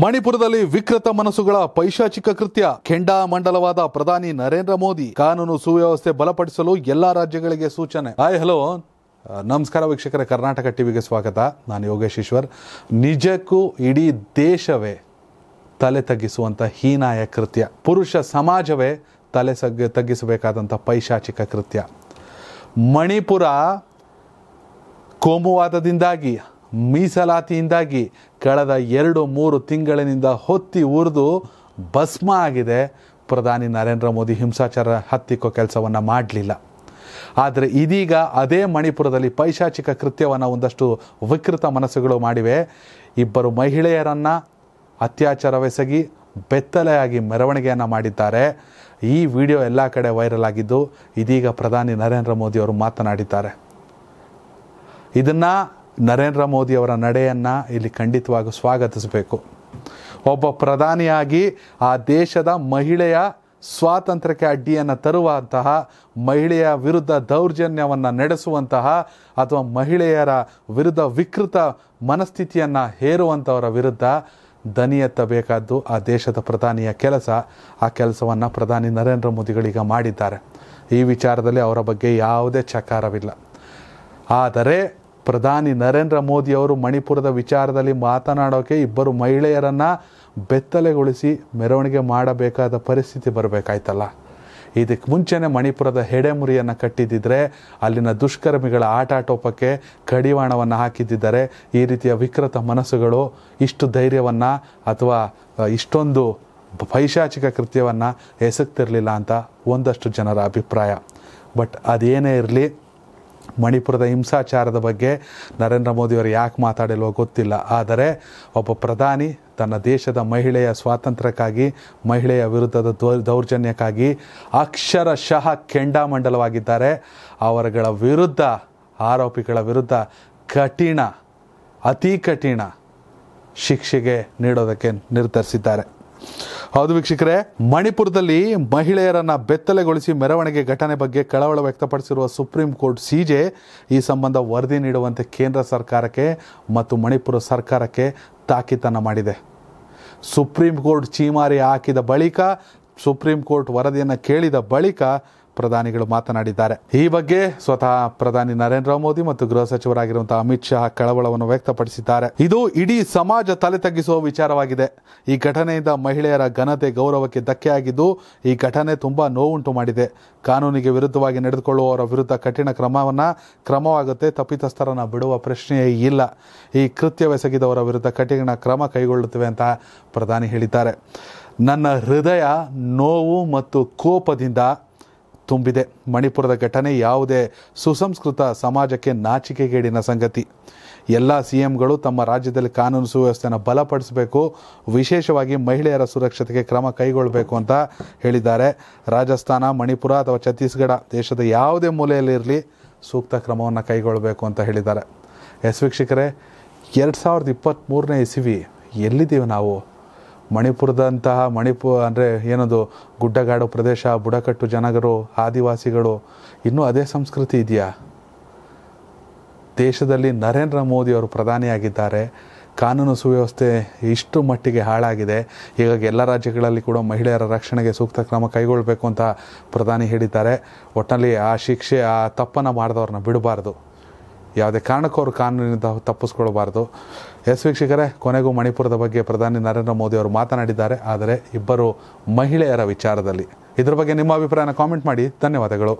ಮಣಿಪುರದಲ್ಲಿ ವಿಕೃತ ಮನಸ್ಸುಗಳ ಪೈಶಾಚಿಕ ಕೃತ್ಯ ಕೆಂಡಾ ಮಂಡಲವಾದ ಪ್ರಧಾನಿ ನರೇಂದ್ರ ಮೋದಿ ಕಾನೂನು ಸುವ್ಯವಸ್ಥೆ ಬಲಪಡಿಸಲು ಎಲ್ಲಾ ರಾಜ್ಯಗಳಿಗೆ ಸೂಚನೆ ಹಾಯ್ ಹಲೋ ನಮಸ್ಕಾರ ವೀಕ್ಷಕರ ಕರ್ನಾಟಕ ಟಿವಿಗೆ ಸ್ವಾಗತ ನಾನು ಯೋಗೇಶ್ ಈಶ್ವರ್ ನಿಜಕ್ಕೂ ಇಡೀ ದೇಶವೇ ತಲೆ ತಗ್ಗಿಸುವಂಥ ಹೀನಾಯ ಕೃತ್ಯ ಪುರುಷ ಸಮಾಜವೇ ತಲೆ ಸಗ್ ತಗ್ಗಿಸಬೇಕಾದಂಥ ಪೈಶಾಚಿಕ ಕೃತ್ಯ ಮಣಿಪುರ ಕೋಮುವಾದದಿಂದಾಗಿ ಮೀಸಲಾತಿಯಿಂದಾಗಿ ಕಳೆದ ಎರಡು ಮೂರು ತಿಂಗಳಿನಿಂದ ಹೊತ್ತಿ ಉರಿದು ಭಸ್ಮ ಆಗಿದೆ ಪ್ರಧಾನಿ ನರೇಂದ್ರ ಮೋದಿ ಹಿಂಸಾಚಾರ ಹತ್ತಿಕ್ಕೋ ಕೆಲಸವನ್ನು ಮಾಡಲಿಲ್ಲ ಆದರೆ ಇದೀಗ ಅದೇ ಮಣಿಪುರದಲ್ಲಿ ಪೈಶಾಚಿಕ ಕೃತ್ಯವನ್ನು ಒಂದಷ್ಟು ವಿಕೃತ ಮನಸ್ಸುಗಳು ಮಾಡಿವೆ ಇಬ್ಬರು ಮಹಿಳೆಯರನ್ನು ಅತ್ಯಾಚಾರವೆಸಗಿ ಬೆತ್ತಲೆಯಾಗಿ ಮೆರವಣಿಗೆಯನ್ನು ಮಾಡಿದ್ದಾರೆ ಈ ವಿಡಿಯೋ ಎಲ್ಲ ಕಡೆ ವೈರಲ್ ಆಗಿದ್ದು ಇದೀಗ ಪ್ರಧಾನಿ ನರೇಂದ್ರ ಮೋದಿಯವರು ಮಾತನಾಡಿದ್ದಾರೆ ಇದನ್ನು ನರೇಂದ್ರ ಮೋದಿಯವರ ನಡೆಯನ್ನು ಇಲ್ಲಿ ಖಂಡಿತವಾಗಿ ಸ್ವಾಗತಿಸಬೇಕು ಒಬ್ಬ ಪ್ರಧಾನಿಯಾಗಿ ಆ ದೇಶದ ಮಹಿಳೆಯ ಸ್ವಾತಂತ್ರ್ಯಕ್ಕೆ ಅಡ್ಡಿಯನ್ನು ತರುವಂತಹ ಮಹಿಳೆಯ ವಿರುದ್ಧ ದೌರ್ಜನ್ಯವನ್ನು ನಡೆಸುವಂತಹ ಅಥವಾ ಮಹಿಳೆಯರ ವಿರುದ್ಧ ವಿಕೃತ ಮನಸ್ಥಿತಿಯನ್ನು ಹೇರುವಂಥವರ ವಿರುದ್ಧ ದನಿ ಎತ್ತಬೇಕಾದ್ದು ಆ ದೇಶದ ಪ್ರಧಾನಿಯ ಕೆಲಸ ಆ ಕೆಲಸವನ್ನು ಪ್ರಧಾನಿ ನರೇಂದ್ರ ಮೋದಿಗಳೀಗ ಮಾಡಿದ್ದಾರೆ ಈ ವಿಚಾರದಲ್ಲಿ ಅವರ ಬಗ್ಗೆ ಯಾವುದೇ ಚಕಾರವಿಲ್ಲ ಆದರೆ ಪ್ರಧಾನಿ ನರೇಂದ್ರ ಮೋದಿಯವರು ಮಣಿಪುರದ ವಿಚಾರದಲ್ಲಿ ಮಾತನಾಡೋಕೆ ಇಬ್ಬರು ಮಹಿಳೆಯರನ್ನು ಬೆತ್ತಲೆಗೊಳಿಸಿ ಮೆರವಣಿಗೆ ಮಾಡಬೇಕಾದ ಪರಿಸ್ಥಿತಿ ಬರಬೇಕಾಯ್ತಲ್ಲ ಇದಕ್ಕೆ ಮುಂಚೆನೇ ಮಣಿಪುರದ ಹೆಡೆಮುರಿಯನ್ನು ಕಟ್ಟಿದ್ದಿದ್ರೆ ಅಲ್ಲಿನ ದುಷ್ಕರ್ಮಿಗಳ ಆಟಾಟೋಪಕ್ಕೆ ಕಡಿವಾಣವನ್ನು ಹಾಕಿದ್ದಿದ್ದಾರೆ ಈ ರೀತಿಯ ವಿಕೃತ ಮನಸ್ಸುಗಳು ಇಷ್ಟು ಧೈರ್ಯವನ್ನು ಅಥವಾ ಇಷ್ಟೊಂದು ಪೈಶಾಚಿಕ ಕೃತ್ಯವನ್ನು ಎಸಗ್ತಿರಲಿಲ್ಲ ಅಂತ ಒಂದಷ್ಟು ಜನರ ಅಭಿಪ್ರಾಯ ಬಟ್ ಅದೇನೇ ಇರಲಿ ಮಣಿಪುರದ ಹಿಂಸಾಚಾರದ ಬಗ್ಗೆ ನರೇಂದ್ರ ಮೋದಿಯವರು ಯಾಕೆ ಮಾತಾಡಿಲ್ವೋ ಗೊತ್ತಿಲ್ಲ ಆದರೆ ಒಬ್ಬ ಪ್ರಧಾನಿ ತನ್ನ ದೇಶದ ಮಹಿಳೆಯ ಸ್ವಾತಂತ್ರ್ಯಕ್ಕಾಗಿ ಮಹಿಳೆಯ ವಿರುದ್ಧದ ದೌರ್ಜನ್ಯಕ್ಕಾಗಿ ಅಕ್ಷರಶಃ ಕೆಂಡಾಮಂಡಲವಾಗಿದ್ದಾರೆ ಅವರುಗಳ ವಿರುದ್ಧ ಆರೋಪಿಗಳ ವಿರುದ್ಧ ಕಠಿಣ ಅತಿ ಕಠಿಣ ಶಿಕ್ಷೆಗೆ ನೀಡೋದಕ್ಕೆ ನಿರ್ಧರಿಸಿದ್ದಾರೆ ಹೌದು ವೀಕ್ಷಕರೇ ಮಣಿಪುರದಲ್ಲಿ ಮಹಿಳೆಯರನ್ನ ಬೆತ್ತಲೆಗೊಳಿಸಿ ಮೆರವಣಿಗೆ ಘಟನೆ ಬಗ್ಗೆ ಕಳವಳ ವ್ಯಕ್ತಪಡಿಸಿರುವ ಸುಪ್ರೀಂ ಕೋರ್ಟ್ ಸಿಜೆ ಈ ಸಂಬಂಧ ವರದಿ ನೀಡುವಂತೆ ಕೇಂದ್ರ ಸರ್ಕಾರಕ್ಕೆ ಮತ್ತು ಮಣಿಪುರ ಸರ್ಕಾರಕ್ಕೆ ತಾಕೀತನ್ನು ಮಾಡಿದೆ ಸುಪ್ರೀಂ ಕೋರ್ಟ್ ಚೀಮಾರಿ ಹಾಕಿದ ಬಳಿಕ ಸುಪ್ರೀಂ ಕೋರ್ಟ್ ವರದಿಯನ್ನು ಕೇಳಿದ ಬಳಿಕ ಪ್ರಧಾನಿಗಳು ಮಾತನಾಡಿದ್ದಾರೆ ಈ ಬಗ್ಗೆ ಸ್ವತಃ ಪ್ರಧಾನಿ ನರೇಂದ್ರ ಮೋದಿ ಮತ್ತು ಗೃಹ ಸಚಿವರಾಗಿರುವಂತಹ ಅಮಿತ್ ಶಾ ಕಳವಳವನ್ನು ವ್ಯಕ್ತಪಡಿಸಿದ್ದಾರೆ ಇದು ಇಡೀ ಸಮಾಜ ತಲೆ ತಗ್ಗಿಸುವ ವಿಚಾರವಾಗಿದೆ ಈ ಘಟನೆಯಿಂದ ಮಹಿಳೆಯರ ಘನತೆ ಗೌರವಕ್ಕೆ ಧಕ್ಕೆಯಾಗಿದ್ದು ಈ ಘಟನೆ ತುಂಬಾ ನೋವುಂಟು ಮಾಡಿದೆ ಕಾನೂನಿಗೆ ವಿರುದ್ಧವಾಗಿ ನಡೆದುಕೊಳ್ಳುವವರ ವಿರುದ್ಧ ಕಠಿಣ ಕ್ರಮವನ್ನ ಕ್ರಮವಾಗುತ್ತೆ ತಪ್ಪಿತಸ್ಥರನ್ನ ಬಿಡುವ ಪ್ರಶ್ನೆಯೇ ಇಲ್ಲ ಈ ಕೃತ್ಯವೆಸಗಿದವರ ವಿರುದ್ಧ ಕಠಿಣ ಕ್ರಮ ಕೈಗೊಳ್ಳುತ್ತವೆ ಅಂತ ಪ್ರಧಾನಿ ಹೇಳಿದ್ದಾರೆ ನನ್ನ ಹೃದಯ ನೋವು ಮತ್ತು ಕೋಪದಿಂದ ತುಂಬಿದೆ ಮಣಿಪುರದ ಘಟನೆ ಯಾವುದೇ ಸುಸಂಸ್ಕೃತ ಸಮಾಜಕ್ಕೆ ನಾಚಿಕೆಗೇಡಿನ ಸಂಗತಿ ಎಲ್ಲ ಸಿ ಎಂಗಳು ತಮ್ಮ ರಾಜ್ಯದಲ್ಲಿ ಕಾನೂನು ಸುವ್ಯವಸ್ಥೆಯನ್ನು ಬಲಪಡಿಸಬೇಕು ವಿಶೇಷವಾಗಿ ಮಹಿಳೆಯರ ಸುರಕ್ಷತೆಗೆ ಕ್ರಮ ಕೈಗೊಳ್ಳಬೇಕು ಅಂತ ಹೇಳಿದ್ದಾರೆ ರಾಜಸ್ಥಾನ ಮಣಿಪುರ ಅಥವಾ ಛತ್ತೀಸ್ಗಢ ದೇಶದ ಯಾವುದೇ ಮೂಲೆಯಲ್ಲಿರಲಿ ಸೂಕ್ತ ಕ್ರಮವನ್ನು ಕೈಗೊಳ್ಳಬೇಕು ಅಂತ ಹೇಳಿದ್ದಾರೆ ಎಸ್ ವೀಕ್ಷಕರೇ ಎರಡು ಸಾವಿರದ ಇಪ್ಪತ್ತ್ಮೂರನೇ ಇಸವಿ ಎಲ್ಲಿದ್ದೀವಿ ನಾವು ಮಣಿಪುರದಂತಹ ಮಣಿಪು ಅಂದರೆ ಏನದು ಗುಡ್ಡಗಾಡು ಪ್ರದೇಶ ಬುಡಕಟ್ಟು ಜನಗರು ಆದಿವಾಸಿಗಳು ಇನ್ನೂ ಅದೇ ಸಂಸ್ಕೃತಿ ಇದೆಯಾ ದೇಶದಲ್ಲಿ ನರೇಂದ್ರ ಮೋದಿಯವರು ಪ್ರಧಾನಿಯಾಗಿದ್ದಾರೆ ಕಾನೂನು ಸುವ್ಯವಸ್ಥೆ ಇಷ್ಟು ಮಟ್ಟಿಗೆ ಹಾಳಾಗಿದೆ ಹೀಗಾಗಿ ಎಲ್ಲ ರಾಜ್ಯಗಳಲ್ಲಿ ಕೂಡ ಮಹಿಳೆಯರ ರಕ್ಷಣೆಗೆ ಸೂಕ್ತ ಕ್ರಮ ಕೈಗೊಳ್ಳಬೇಕು ಅಂತ ಪ್ರಧಾನಿ ಹೇಳಿದ್ದಾರೆ ಒಟ್ಟಿನಲ್ಲಿ ಆ ಶಿಕ್ಷೆ ಆ ತಪ್ಪನ್ನು ಮಾಡಿದವ್ರನ್ನ ಬಿಡಬಾರ್ದು ಯಾವುದೇ ಕಾರಣಕ್ಕೂ ಅವರು ಕಾನೂನಿಂದ ತಪ್ಪಿಸ್ಕೊಳ್ಬಾರ್ದು ಎಸ್ ವೀಕ್ಷಕರೇ ಕೊನೆಗೂ ಮಣಿಪುರದ ಬಗ್ಗೆ ಪ್ರಧಾನಿ ನರೇಂದ್ರ ಮೋದಿ ಅವರು ಮಾತನಾಡಿದ್ದಾರೆ ಆದರೆ ಇಬ್ಬರು ಮಹಿಳೆಯರ ವಿಚಾರದಲ್ಲಿ ಇದರ ಬಗ್ಗೆ ನಿಮ್ಮ ಅಭಿಪ್ರಾಯನ ಕಾಮೆಂಟ್ ಮಾಡಿ ಧನ್ಯವಾದಗಳು